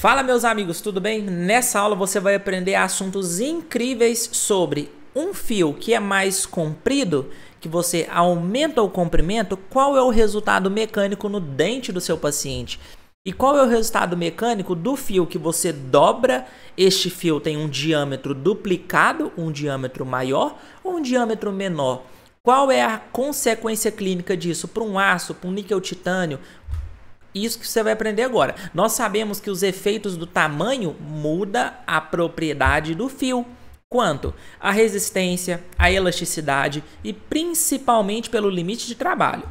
Fala meus amigos, tudo bem? Nessa aula você vai aprender assuntos incríveis sobre um fio que é mais comprido, que você aumenta o comprimento, qual é o resultado mecânico no dente do seu paciente? E qual é o resultado mecânico do fio que você dobra? Este fio tem um diâmetro duplicado, um diâmetro maior ou um diâmetro menor? Qual é a consequência clínica disso para um aço, para um níquel titânio, isso que você vai aprender agora. Nós sabemos que os efeitos do tamanho muda a propriedade do fio. Quanto? A resistência, a elasticidade e principalmente pelo limite de trabalho.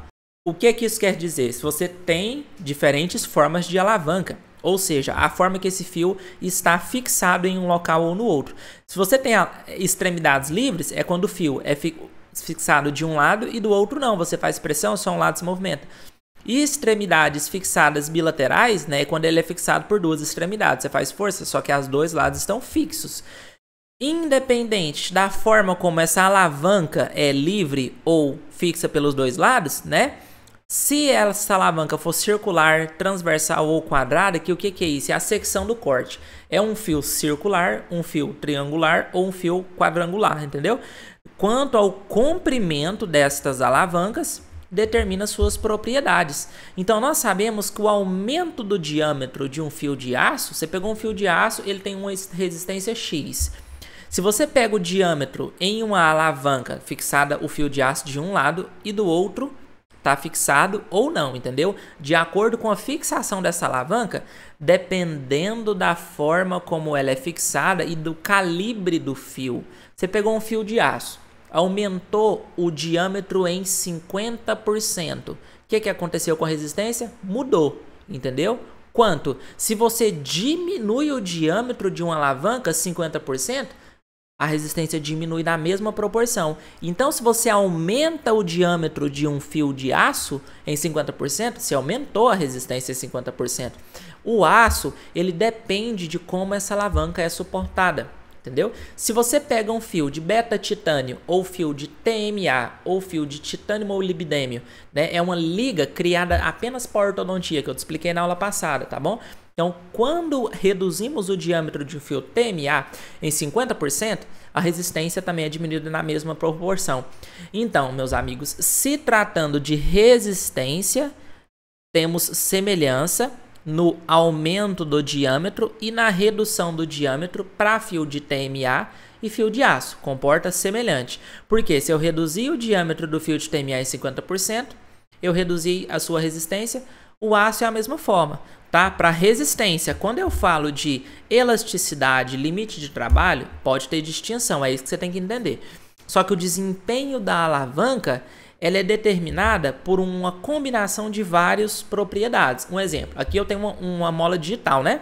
O que, que isso quer dizer? Se você tem diferentes formas de alavanca, ou seja, a forma que esse fio está fixado em um local ou no outro. Se você tem extremidades livres, é quando o fio é fixado de um lado e do outro não. Você faz pressão, só um lado se movimenta. E extremidades fixadas bilaterais, né? quando ele é fixado por duas extremidades. Você faz força, só que os dois lados estão fixos. Independente da forma como essa alavanca é livre ou fixa pelos dois lados, né? Se essa alavanca for circular, transversal ou quadrada, que o que, que é isso? É a secção do corte. É um fio circular, um fio triangular ou um fio quadrangular, entendeu? Quanto ao comprimento destas alavancas, determina suas propriedades. Então nós sabemos que o aumento do diâmetro de um fio de aço, você pegou um fio de aço, ele tem uma resistência X. Se você pega o diâmetro em uma alavanca fixada o fio de aço de um lado e do outro está fixado ou não, entendeu? De acordo com a fixação dessa alavanca, dependendo da forma como ela é fixada e do calibre do fio. Você pegou um fio de aço, aumentou o diâmetro em 50%. O que, que aconteceu com a resistência? Mudou, entendeu? Quanto? Se você diminui o diâmetro de uma alavanca 50%, a resistência diminui na mesma proporção. Então, se você aumenta o diâmetro de um fio de aço em 50%, se aumentou a resistência em 50%. O aço, ele depende de como essa alavanca é suportada entendeu? Se você pega um fio de beta-titânio ou fio de TMA ou fio de titânio molibdênio, né, é uma liga criada apenas para ortodontia, que eu te expliquei na aula passada, tá bom? Então, quando reduzimos o diâmetro de um fio TMA em 50%, a resistência também é diminuída na mesma proporção. Então, meus amigos, se tratando de resistência, temos semelhança no aumento do diâmetro e na redução do diâmetro para fio de TMA e fio de aço, comporta semelhante. Porque se eu reduzir o diâmetro do fio de TMA em 50%, eu reduzi a sua resistência, o aço é a mesma forma, tá? Para resistência, quando eu falo de elasticidade, limite de trabalho, pode ter distinção, é isso que você tem que entender. Só que o desempenho da alavanca ela é determinada por uma combinação de várias propriedades. Um exemplo, aqui eu tenho uma, uma mola digital, né?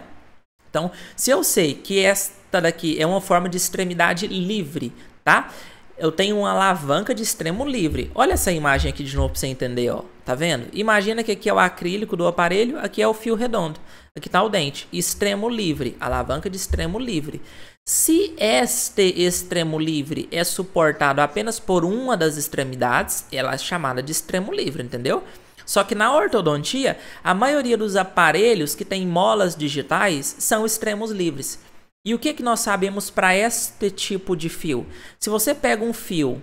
Então, se eu sei que esta daqui é uma forma de extremidade livre, tá? eu tenho uma alavanca de extremo livre. Olha essa imagem aqui de novo para você entender, ó. Tá vendo? Imagina que aqui é o acrílico do aparelho, aqui é o fio redondo. Aqui está o dente. Extremo livre, alavanca de extremo livre. Se este extremo livre é suportado apenas por uma das extremidades, ela é chamada de extremo livre, entendeu? Só que na ortodontia, a maioria dos aparelhos que tem molas digitais são extremos livres. E o que, que nós sabemos para este tipo de fio? Se você pega um fio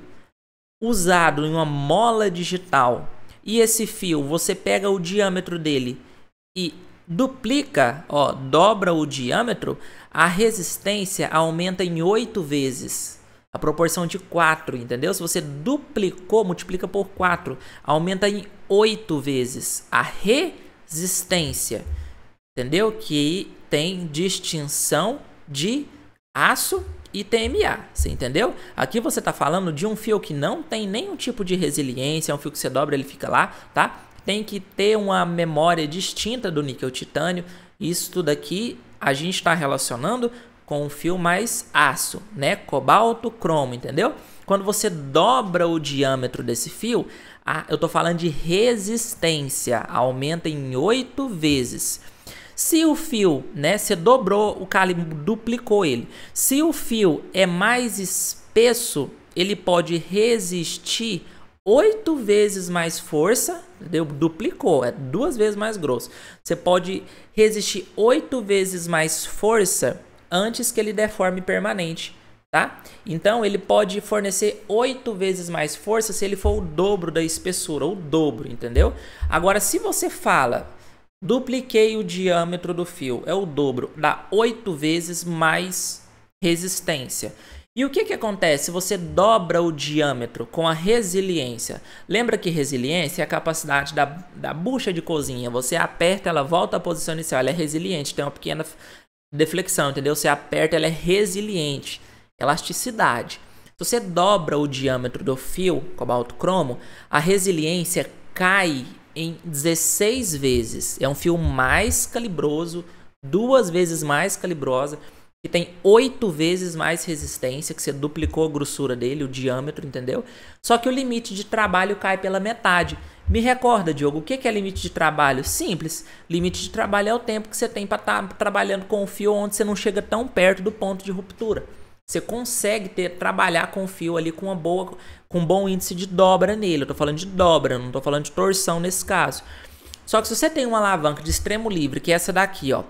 usado em uma mola digital e esse fio você pega o diâmetro dele e duplica, ó, dobra o diâmetro, a resistência aumenta em 8 vezes. A proporção de 4, entendeu? Se você duplicou, multiplica por 4, aumenta em 8 vezes a resistência. Entendeu? Que tem distinção de aço e TMA, você entendeu? Aqui você está falando de um fio que não tem nenhum tipo de resiliência, é um fio que você dobra ele fica lá, tá? Tem que ter uma memória distinta do níquel titânio, isso tudo aqui a gente está relacionando com um fio mais aço, né? Cobalto, cromo, entendeu? Quando você dobra o diâmetro desse fio, a, eu estou falando de resistência, aumenta em 8 vezes. Se o fio, né, você dobrou o calibre, duplicou ele. Se o fio é mais espesso, ele pode resistir oito vezes mais força, entendeu? duplicou, é duas vezes mais grosso. Você pode resistir oito vezes mais força antes que ele deforme permanente. Tá? Então ele pode fornecer oito vezes mais força se ele for o dobro da espessura, o dobro, entendeu? Agora, se você fala Dupliquei o diâmetro do fio, é o dobro, dá oito vezes mais resistência. E o que, que acontece? Você dobra o diâmetro com a resiliência. Lembra que resiliência é a capacidade da, da bucha de cozinha. Você aperta, ela volta à posição inicial. Ela é resiliente, tem uma pequena deflexão, entendeu? Você aperta, ela é resiliente. Elasticidade. Se você dobra o diâmetro do fio cobalto cromo, a resiliência cai em 16 vezes. É um fio mais calibroso, duas vezes mais calibrosa, que tem oito vezes mais resistência, que você duplicou a grossura dele, o diâmetro, entendeu? Só que o limite de trabalho cai pela metade. Me recorda, Diogo, o que é limite de trabalho? Simples. Limite de trabalho é o tempo que você tem para estar tá trabalhando com o fio onde você não chega tão perto do ponto de ruptura você consegue ter, trabalhar com o fio ali com uma boa, com um bom índice de dobra nele. Eu tô falando de dobra, não tô falando de torção nesse caso. Só que se você tem uma alavanca de extremo livre, que é essa daqui, ó,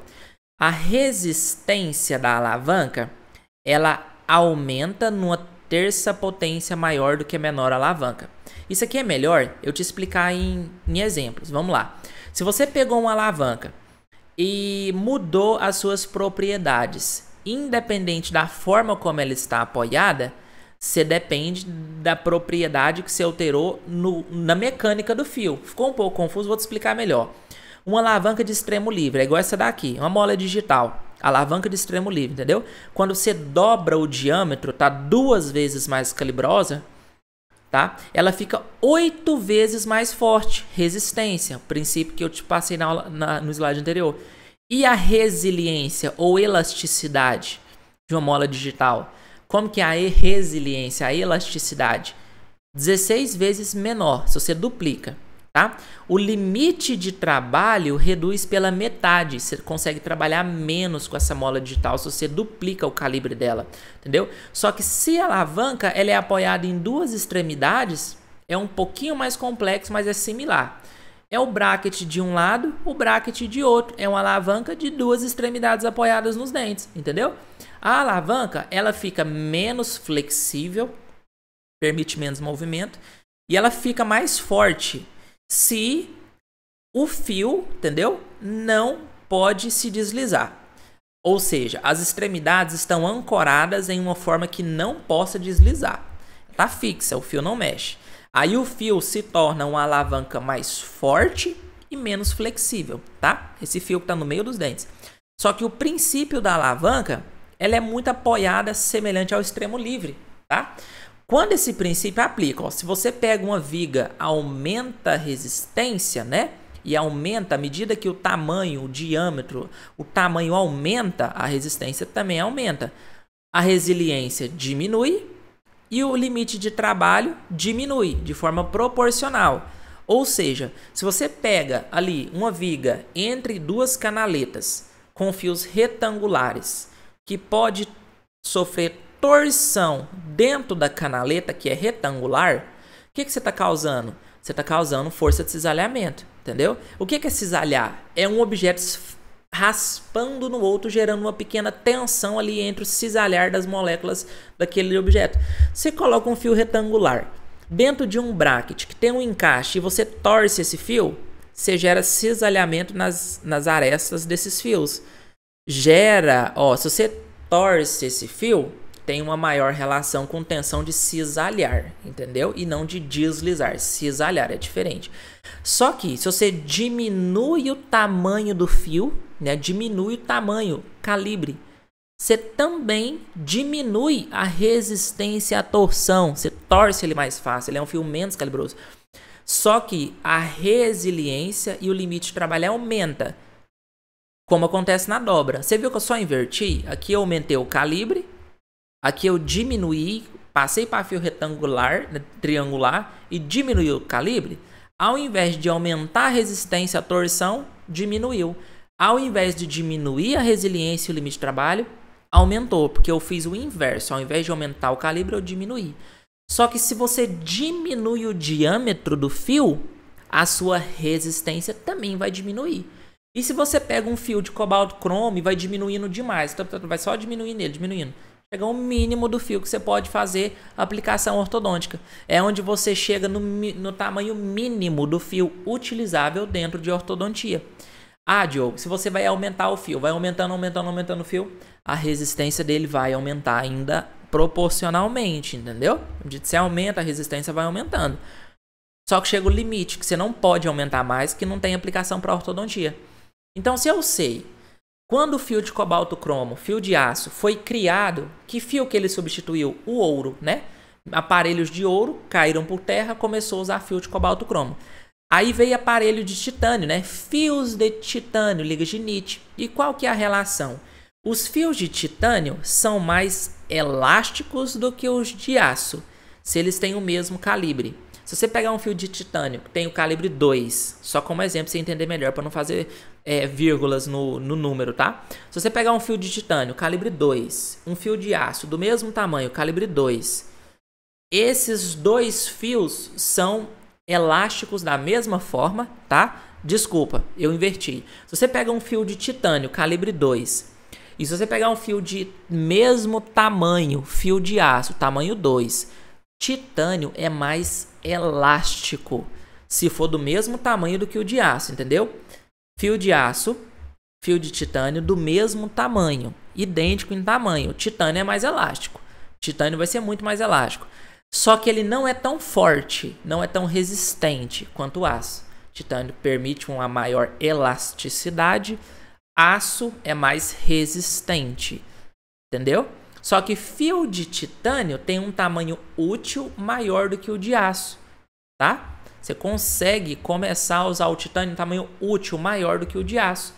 a resistência da alavanca, ela aumenta numa terça potência maior do que a menor alavanca. Isso aqui é melhor eu te explicar em, em exemplos. Vamos lá. Se você pegou uma alavanca e mudou as suas propriedades, independente da forma como ela está apoiada, você depende da propriedade que se alterou no, na mecânica do fio. Ficou um pouco confuso, vou te explicar melhor. Uma alavanca de extremo livre, é igual essa daqui, uma mola digital. Alavanca de extremo livre, entendeu? Quando você dobra o diâmetro, tá duas vezes mais calibrosa, tá? Ela fica oito vezes mais forte, resistência, o princípio que eu te passei na aula, na, no slide anterior. E a resiliência ou elasticidade de uma mola digital? Como que é a resiliência, a elasticidade? 16 vezes menor, se você duplica, tá? O limite de trabalho reduz pela metade, você consegue trabalhar menos com essa mola digital se você duplica o calibre dela, entendeu? Só que se a alavanca ela é apoiada em duas extremidades, é um pouquinho mais complexo, mas é similar é o bracket de um lado, o bracket de outro. É uma alavanca de duas extremidades apoiadas nos dentes, entendeu? A alavanca, ela fica menos flexível, permite menos movimento, e ela fica mais forte se o fio, entendeu? Não pode se deslizar. Ou seja, as extremidades estão ancoradas em uma forma que não possa deslizar. Tá fixa, o fio não mexe. Aí o fio se torna uma alavanca mais forte e menos flexível, tá? Esse fio que está no meio dos dentes. Só que o princípio da alavanca, ela é muito apoiada, semelhante ao extremo livre, tá? Quando esse princípio aplica, ó, se você pega uma viga, aumenta a resistência, né? E aumenta à medida que o tamanho, o diâmetro, o tamanho aumenta, a resistência também aumenta. A resiliência diminui e o limite de trabalho diminui de forma proporcional. Ou seja, se você pega ali uma viga entre duas canaletas com fios retangulares, que pode sofrer torção dentro da canaleta, que é retangular, o que, que você está causando? Você está causando força de cisalhamento, entendeu? O que, que é cisalhar? É um objeto raspando no outro, gerando uma pequena tensão ali entre o cisalhar das moléculas daquele objeto. Você coloca um fio retangular dentro de um bracket que tem um encaixe e você torce esse fio, você gera cisalhamento nas, nas arestas desses fios. Gera, ó, se você torce esse fio, tem uma maior relação com tensão de cisalhar, entendeu? E não de deslizar. Cisalhar é diferente. Só que se você diminui o tamanho do fio, né? diminui o tamanho, calibre. Você também diminui a resistência à torção, você torce ele mais fácil, ele é um fio menos calibroso. Só que a resiliência e o limite de trabalho aumenta, como acontece na dobra. Você viu que eu só inverti? Aqui eu aumentei o calibre, aqui eu diminui, passei para fio retangular, né, triangular e diminui o calibre. Ao invés de aumentar a resistência à torção, diminuiu ao invés de diminuir a resiliência e o limite de trabalho, aumentou, porque eu fiz o inverso. Ao invés de aumentar o calibre, eu diminuí. Só que se você diminui o diâmetro do fio, a sua resistência também vai diminuir. E se você pega um fio de cobalto cromo e vai diminuindo demais, então, vai só diminuindo ele, diminuindo. Chega ao mínimo do fio que você pode fazer aplicação ortodôntica. É onde você chega no, no tamanho mínimo do fio utilizável dentro de ortodontia. Ah, Diogo, se você vai aumentar o fio, vai aumentando, aumentando, aumentando o fio, a resistência dele vai aumentar ainda proporcionalmente, entendeu? Se aumenta, a resistência vai aumentando. Só que chega o limite, que você não pode aumentar mais, que não tem aplicação para ortodontia. Então, se eu sei quando o fio de cobalto cromo, fio de aço, foi criado, que fio que ele substituiu? O ouro, né? Aparelhos de ouro caíram por terra, começou a usar fio de cobalto cromo. Aí veio aparelho de titânio, né? Fios de titânio, liga de Nietzsche. E qual que é a relação? Os fios de titânio são mais elásticos do que os de aço, se eles têm o mesmo calibre. Se você pegar um fio de titânio que tem o calibre 2, só como exemplo você entender melhor para não fazer é, vírgulas no, no número, tá? Se você pegar um fio de titânio calibre 2, um fio de aço do mesmo tamanho, calibre 2, esses dois fios são elásticos da mesma forma, tá? Desculpa, eu inverti. Se você pega um fio de titânio calibre 2, e se você pegar um fio de mesmo tamanho, fio de aço, tamanho 2, titânio é mais elástico, se for do mesmo tamanho do que o de aço, entendeu? Fio de aço, fio de titânio do mesmo tamanho, idêntico em tamanho. Titânio é mais elástico. Titânio vai ser muito mais elástico. Só que ele não é tão forte, não é tão resistente quanto o aço. Titânio permite uma maior elasticidade, aço é mais resistente, entendeu? Só que fio de titânio tem um tamanho útil maior do que o de aço, tá? Você consegue começar a usar o titânio em tamanho útil maior do que o de aço.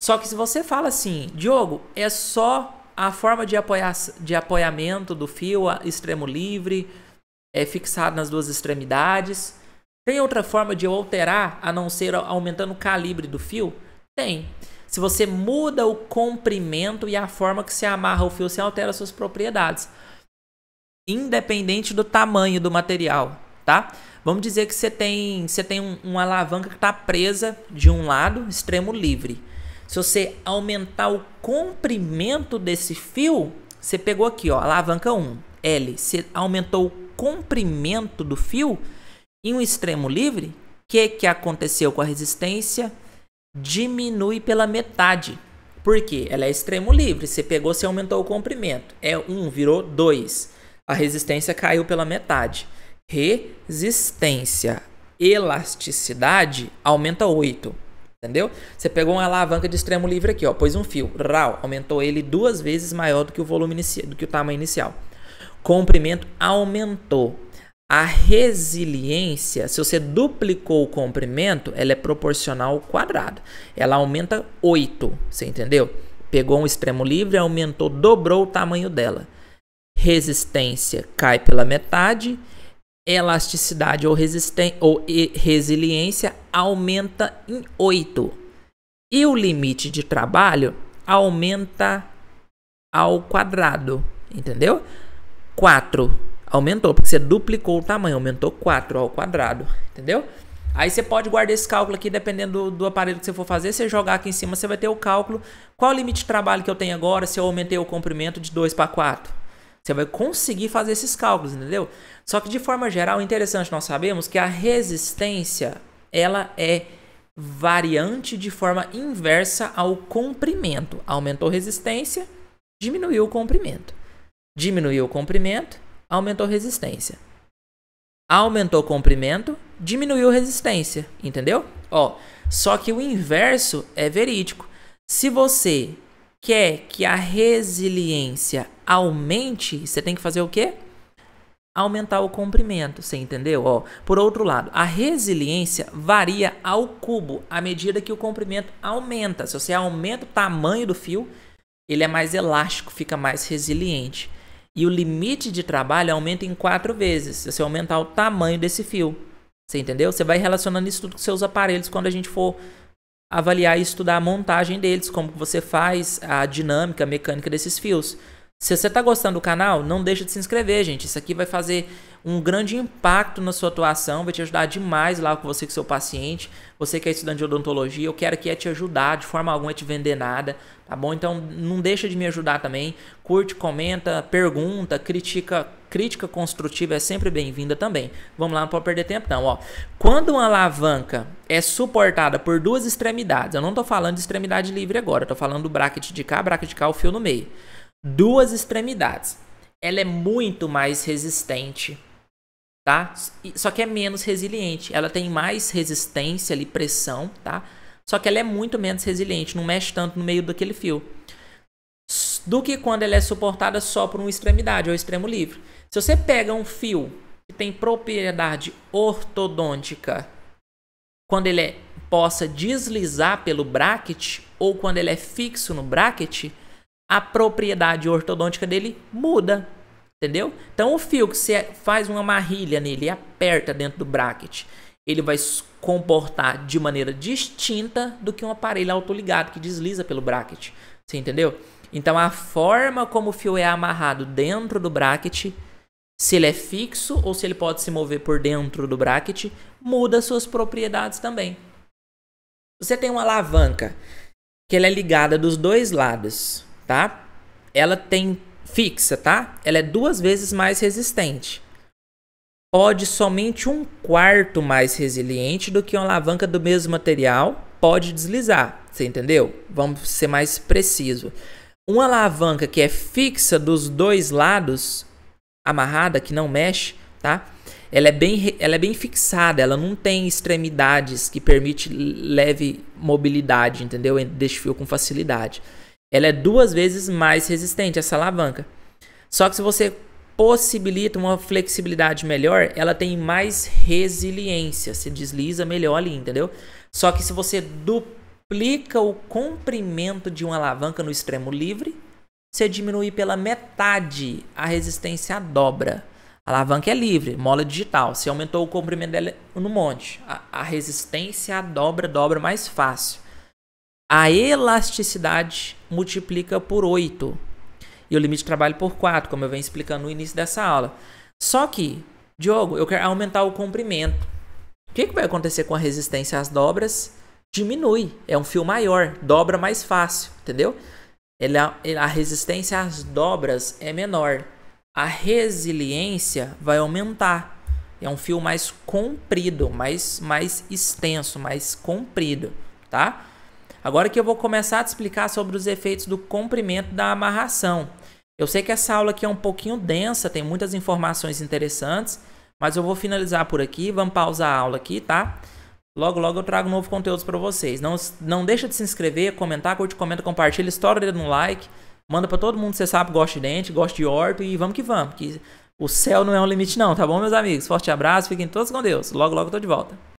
Só que se você fala assim, Diogo, é só a forma de, apoia de apoiamento do fio, extremo livre, é, fixado nas duas extremidades. Tem outra forma de alterar a não ser aumentando o calibre do fio? Tem. Se você muda o comprimento e a forma que se amarra o fio, você altera suas propriedades. Independente do tamanho do material, tá? Vamos dizer que você tem, você tem um, uma alavanca que está presa de um lado, extremo livre. Se você aumentar o comprimento desse fio, você pegou aqui, ó, alavanca 1, L. Você aumentou o comprimento do fio em um extremo livre, o que, que aconteceu com a resistência? Diminui pela metade. porque Ela é extremo livre. Você pegou, você aumentou o comprimento. É 1, virou 2. A resistência caiu pela metade. Resistência. Elasticidade aumenta 8. Entendeu? Você pegou uma alavanca de extremo livre aqui, ó, pôs um fio, rau, aumentou ele duas vezes maior do que o volume inicial, do que o tamanho inicial comprimento aumentou. A resiliência, se você duplicou o comprimento, ela é proporcional ao quadrado. Ela aumenta 8, você entendeu? Pegou um extremo livre, aumentou, dobrou o tamanho dela. Resistência cai pela metade. Elasticidade ou, ou resiliência aumenta em 8. E o limite de trabalho aumenta ao quadrado, entendeu? 4. Aumentou, porque você duplicou o tamanho, aumentou 4 ao quadrado, entendeu? Aí você pode guardar esse cálculo aqui, dependendo do, do aparelho que você for fazer. Se você jogar aqui em cima, você vai ter o cálculo. Qual o limite de trabalho que eu tenho agora se eu aumentei o comprimento de 2 para 4? Você vai conseguir fazer esses cálculos, entendeu? Só que de forma geral, é interessante nós sabemos que a resistência, ela é variante de forma inversa ao comprimento. Aumentou resistência, diminuiu o comprimento diminuiu o comprimento, aumentou resistência. Aumentou o comprimento, diminuiu resistência, entendeu? Ó, só que o inverso é verídico. Se você quer que a resiliência aumente, você tem que fazer o quê? Aumentar o comprimento, você entendeu? Ó, por outro lado, a resiliência varia ao cubo à medida que o comprimento aumenta. Se você aumenta o tamanho do fio, ele é mais elástico, fica mais resiliente e o limite de trabalho aumenta em quatro vezes se você aumentar o tamanho desse fio. Você entendeu? Você vai relacionando isso tudo com seus aparelhos quando a gente for avaliar e estudar a montagem deles, como você faz a dinâmica, a mecânica desses fios. Se você está gostando do canal, não deixa de se inscrever, gente. Isso aqui vai fazer um grande impacto na sua atuação, vai te ajudar demais lá com você, é seu paciente. Você que é estudante de odontologia, eu quero que é te ajudar, de forma alguma é te vender nada, tá bom? Então não deixa de me ajudar também. Curte, comenta, pergunta, critica, crítica construtiva é sempre bem-vinda também. Vamos lá, não pode perder tempo não, ó. Quando uma alavanca é suportada por duas extremidades, eu não estou falando de extremidade livre agora, estou falando do bracket de cá, bracket de cá, o fio no meio. Duas extremidades. Ela é muito mais resistente tá? Só que é menos resiliente. Ela tem mais resistência ali, pressão, tá? Só que ela é muito menos resiliente, não mexe tanto no meio daquele fio. Do que quando ela é suportada só por uma extremidade, é ou extremo livre. Se você pega um fio que tem propriedade ortodôntica, quando ele é, possa deslizar pelo bracket, ou quando ele é fixo no bracket, a propriedade ortodôntica dele muda. Entendeu? Então o fio que você faz uma marrilha nele e aperta dentro do bracket, ele vai comportar de maneira distinta do que um aparelho autoligado que desliza pelo bracket. Você entendeu? Então a forma como o fio é amarrado dentro do bracket, se ele é fixo ou se ele pode se mover por dentro do bracket, muda suas propriedades também. Você tem uma alavanca que ela é ligada dos dois lados, tá? Ela tem fixa, tá? Ela é duas vezes mais resistente. Pode somente um quarto mais resiliente do que uma alavanca do mesmo material pode deslizar. Você entendeu? Vamos ser mais preciso. Uma alavanca que é fixa dos dois lados, amarrada, que não mexe, tá? Ela é bem, ela é bem fixada, ela não tem extremidades que permite leve mobilidade, entendeu? Deixa o fio com facilidade ela é duas vezes mais resistente, essa alavanca. Só que se você possibilita uma flexibilidade melhor, ela tem mais resiliência, se desliza melhor ali, entendeu? Só que se você duplica o comprimento de uma alavanca no extremo livre, você diminui pela metade, a resistência à dobra. A alavanca é livre, mola digital. Se aumentou o comprimento dela no monte, a, a resistência dobra, dobra mais fácil. A elasticidade multiplica por 8 e o limite de trabalho por 4, como eu venho explicando no início dessa aula. Só que, Diogo, eu quero aumentar o comprimento. O que, que vai acontecer com a resistência às dobras? Diminui, é um fio maior, dobra mais fácil, entendeu? Ele, a, é, a resistência às dobras é menor. A resiliência vai aumentar. É um fio mais comprido, mais, mais extenso, mais comprido, tá? Agora que eu vou começar a te explicar sobre os efeitos do comprimento da amarração. Eu sei que essa aula aqui é um pouquinho densa, tem muitas informações interessantes, mas eu vou finalizar por aqui, vamos pausar a aula aqui, tá? Logo, logo eu trago novo conteúdo para vocês. Não, não deixa de se inscrever, comentar, curte, comenta, compartilha, estoura no like, manda para todo mundo que você sabe gosta de dente, gosta de orto e vamos que vamos, que o céu não é um limite não, tá bom, meus amigos? Forte abraço, fiquem todos com Deus. Logo, logo eu tô de volta.